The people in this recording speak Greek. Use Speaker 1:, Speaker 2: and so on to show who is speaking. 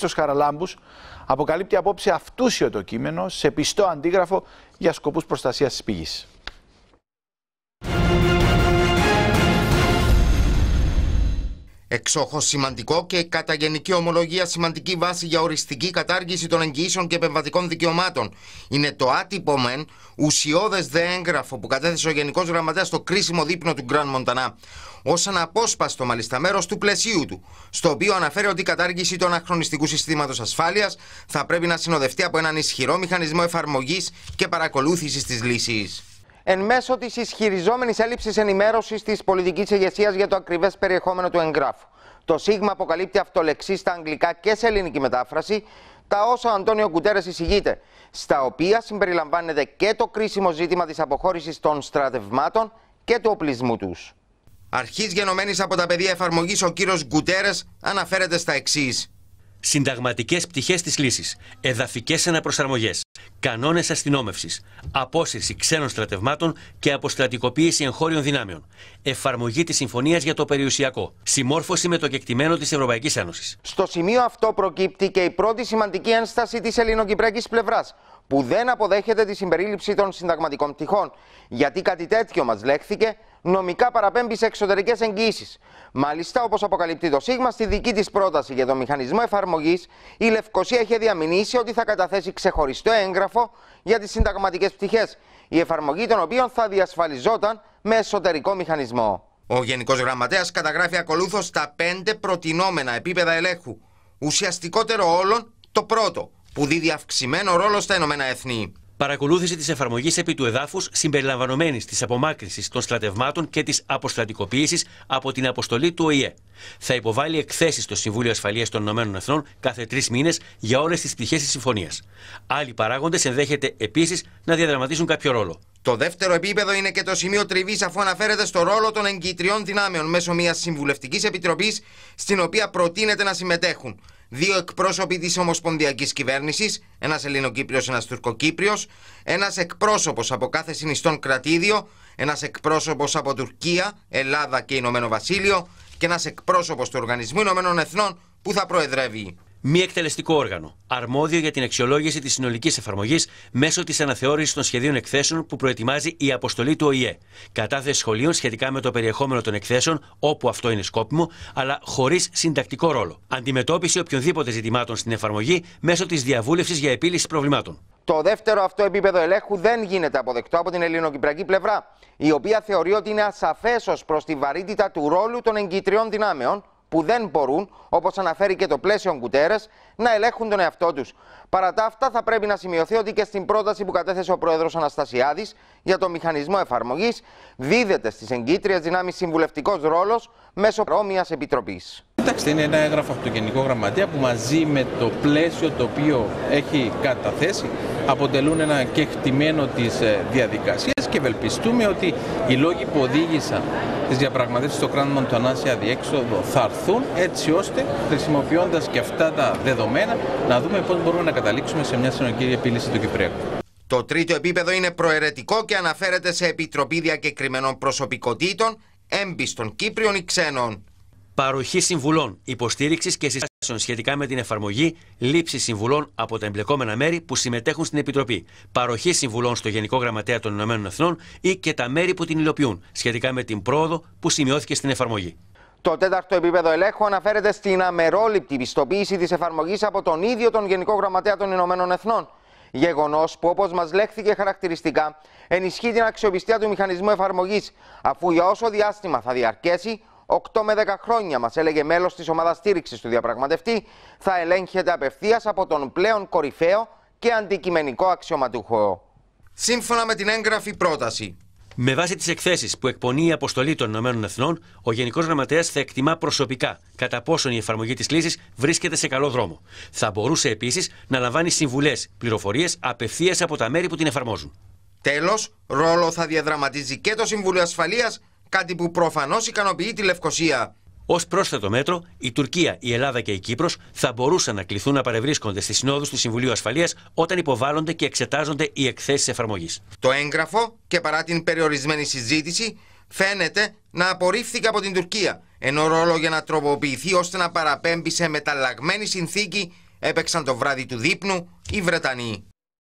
Speaker 1: Χρήστος Χαραλάμπους αποκαλύπτει απόψε αυτούσιο το κείμενο σε πιστό αντίγραφο για σκοπούς προστασίας της πηγής.
Speaker 2: Εξόχως σημαντικό και κατά γενική ομολογία σημαντική βάση για οριστική κατάργηση των εγγυήσεων και επεμβατικών δικαιωμάτων. Είναι το άτυπο μεν ουσιώδες δε έγγραφο που κατέθεσε ο Γενικός Γραμματέας στο κρίσιμο δείπνο του Γκραν Μοντανά, ως αναπόσπαστο μάλιστα μέρος του πλαισίου του, στο οποίο αναφέρει ότι η κατάργηση του αναχρονιστικού συστήματος ασφάλειας θα πρέπει να συνοδευτεί από έναν ισχυρό μηχανισμό εφαρμογής και παρακολούθησης της λύσης. Εν μέσω της ισχυριζόμενης έλλειψης ενημέρωσης της πολιτικής ηγεσίας για το ακριβές περιεχόμενο του εγγράφου. Το ΣΥΓΜΑ αποκαλύπτει αυτολεξής στα αγγλικά και σε ελληνική μετάφραση τα όσα ο Αντώνιο Κουτέρες εισηγείται, στα οποία συμπεριλαμβάνεται και το κρίσιμο ζήτημα της αποχώρησης των στρατευμάτων και του οπλισμού τους. Αρχής
Speaker 1: γενομένης από τα
Speaker 2: πεδία εφαρμογής, ο κύριος Κουτέρες
Speaker 1: αναφέρεται στα εξής. Συνταγματικές πτυχές της λύσης. Εδαφικές αναπροσαρμογές. Κανόνες αστυνόμευσης. Απόσυρση ξένων στρατευμάτων και αποστρατικοποίηση εγχώριων δυνάμεων. Εφαρμογή της Συμφωνίας για το Περιουσιακό. Συμμόρφωση με το κεκτημένο της Ευρωπαϊκής Ένωσης.
Speaker 2: Στο σημείο αυτό προκύπτει και η πρώτη σημαντική ένσταση της ελληνοκυπριακής πλευράς, που δεν αποδέχεται τη συμπερίληψη των συνταγματικών πτυχών. Γιατί κάτι τέτοιο μας λέχθηκε νομικά παραπέμπει σε εξωτερικές εγγυήσει. Μάλιστα, όπως αποκαλυπτεί το ΣΥΓΜΑ στη δική της πρόταση για το μηχανισμό εφαρμογής, η Λευκοσία είχε διαμηνήσει ότι θα καταθέσει ξεχωριστό έγγραφο για τις συνταγματικές πτυχές, η εφαρμογή των οποίων θα διασφαλιζόταν με εσωτερικό μηχανισμό. Ο Γενικός Γραμματέας καταγράφει ακολούθως τα πέντε προτινόμενα επίπεδα ελέγχου. Ουσιαστικότερο όλων το πρώτο,
Speaker 1: που δίδει αυξημένο ρόλο στα Ηνωμένα Εθνή παρακολούθηση της εφαρμογής επί του εδάφους συμπεριλαμβανομένης της απομάκρυνσης των στρατευμάτων και της αποστρατικοποίησης από την αποστολή του ΟΗΕ. Θα υποβάλει εκθέσεις στο Συμβούλιο Ασφαλείας των ΗΠΑ κάθε τρεις μήνες για όλες τις πτυχές της συμφωνίας. Άλλοι παράγοντες ενδέχεται επίσης να διαδραματίσουν κάποιο ρόλο. Το δεύτερο επίπεδο είναι και το σημείο τριβής, αφού αναφέρεται στο ρόλο των εγκυτριών δυνάμεων
Speaker 2: μέσω μιας συμβουλευτικής επιτροπής στην οποία προτείνεται να συμμετέχουν δύο εκπρόσωποι της Ομοσπονδιακής Κυβέρνησης, ένας Ελληνοκύπριος, ένας Τουρκοκύπριος, ένας εκπρόσωπος από κάθε συνιστόν κρατήδιο, ένας εκπρόσωπος από Τουρκία, Ελλάδα και Ηνωμένο
Speaker 1: Βασίλειο και ένας εκπρόσωπος του Οργανισμού Ηνωμένων Εθνών που θα προεδρεύει μη εκτελεστικό όργανο, αρμόδιο για την αξιολόγηση της συνολικής εφαρμογής μέσω της αναθεώρησης των σχεδίων εκθέσεων που προετοιμάζει η αποστολή του ΟΗΕ. Κατάθεση σχολείων σχετικά με το περιεχόμενο των εκθέσεων, όπου αυτό είναι σκόπιμο, αλλά χωρίς συντακτικό ρόλο. Αντιμετώπιση οποιονδήποτε ζητημάτων στην εφαρμογή μέσω της διαβούλευσης για επίλυση προβλημάτων.
Speaker 2: Το δεύτερο αυτό επίπεδο ελέγχου δεν γίνεται αποδεκτό από την ελληνοκυπριακή πλευρά, η οποία θεωρεί ότι είναι ασαφές ως προς τη βαρύτητα του ρόλου των εγκυτριών δυνάμεων που δεν μπορούν, όπως αναφέρει και το πλαίσιο Γκουτέρε, να ελέγχουν τον εαυτό τους. Παρά τα αυτά, θα πρέπει να σημειωθεί ότι και στην πρόταση που κατέθεσε ο πρόεδρος Αναστασιάδης για το μηχανισμό εφαρμογής, δίδεται στις εγκύτριες δυνάμεις συμβουλευτικός ρόλος μέσω παρόμοιας επιτροπής. Κοιτάξτε, είναι ένα έγγραφο από το Γενικό Γραμματέα που μαζί με το πλαίσιο το οποίο έχει καταθέσει αποτελούν ένα κεκτημένο της ε, διαδικασίας και ευελπιστούμε ότι οι λόγοι που οδήγησαν τις διαπραγματεύσεις στο κράτο Μοντονάσια διέξοδο θα έρθουν έτσι ώστε χρησιμοποιώντας και αυτά τα δεδομένα να δούμε πώς μπορούμε να καταλήξουμε σε μια συνολική επίλυση του Κυπριακού. Το τρίτο επίπεδο είναι προαιρετικό και αναφέρεται σε επιτροπή διακεκριμένων προσωπικότητων έμπιστων Κύπριων
Speaker 1: ή ξένων παροχή συμβουλών, υποστήριξης και συστάσεων σχετικά με την εφαρμογή, λήψης συμβουλών από τα εμπλεκόμενα μέρη που συμμετέχουν στην Επιτροπή, παροχή συμβουλών στο Γενικό Γραμματέα των Ηνωμένων Εθνών ή και τα μέρη που την υλοποιούν, σχετικά με την πρόοδο που σημειώθηκε στην εφαρμογή.
Speaker 2: Το τέταρτο επίπεδο ελέγχου αναφέρεται στην αμερόληπτη πιστοποίηση της εφαρμογής από τον ίδιο τον Γενικό Γραμματέα των Ηνωμένων Εθνών. Γεγονός που, όπως μας λέχθηκε χαρακτηριστικά, ενισχύει την αξιοπιστία του μηχανισμού εφαρμογής, αφού για όσο διάστημα θα διαρκέσει, 8 με 10 χρόνια, μας έλεγε μέλος της ομάδας στήριξης του διαπραγματευτή, θα ελέγχεται απευθείας από τον πλέον κορυφαίο και αντικειμενικό αξιωματούχο. Σύμφωνα με την έγγραφη
Speaker 1: πρόταση, με βάση τις εκθέσεις που εκπονεί η αποστολή των ΗΠΑ, ο Γενικός Γραμματέας θα εκτιμά προσωπικά κατά πόσον η εφαρμογή της λύσης βρίσκεται σε καλό δρόμο. Θα μπορούσε επίσης να λαμβάνει συμβουλές, πληροφορίες απευθείας από τα μέρη που την εφαρμόζουν.
Speaker 2: Τέλος, ρόλο θα διαδραματίζει και το Συμβούλιο Ασφαλείας Κάτι που προφανώς ικανοποιεί τη
Speaker 1: Λευκοσία. Ως πρόσθετο μέτρο, η Τουρκία, η Ελλάδα και η Κύπρος θα μπορούσαν να κληθούν να παρευρίσκονται στις συνόδους του Συμβουλίου Ασφαλείας όταν υποβάλλονται και εξετάζονται οι εκθέσεις εφαρμογής.
Speaker 2: Το έγγραφο, και παρά την περιορισμένη συζήτηση, φαίνεται να απορρίφθηκε από την Τουρκία. Ενώ ρόλο για να τροποποιηθεί ώστε να παραπέμπει σε μεταλλαγμένη συνθήκη έπαιξαν το βράδυ του δείπνου οι Βρετανοί.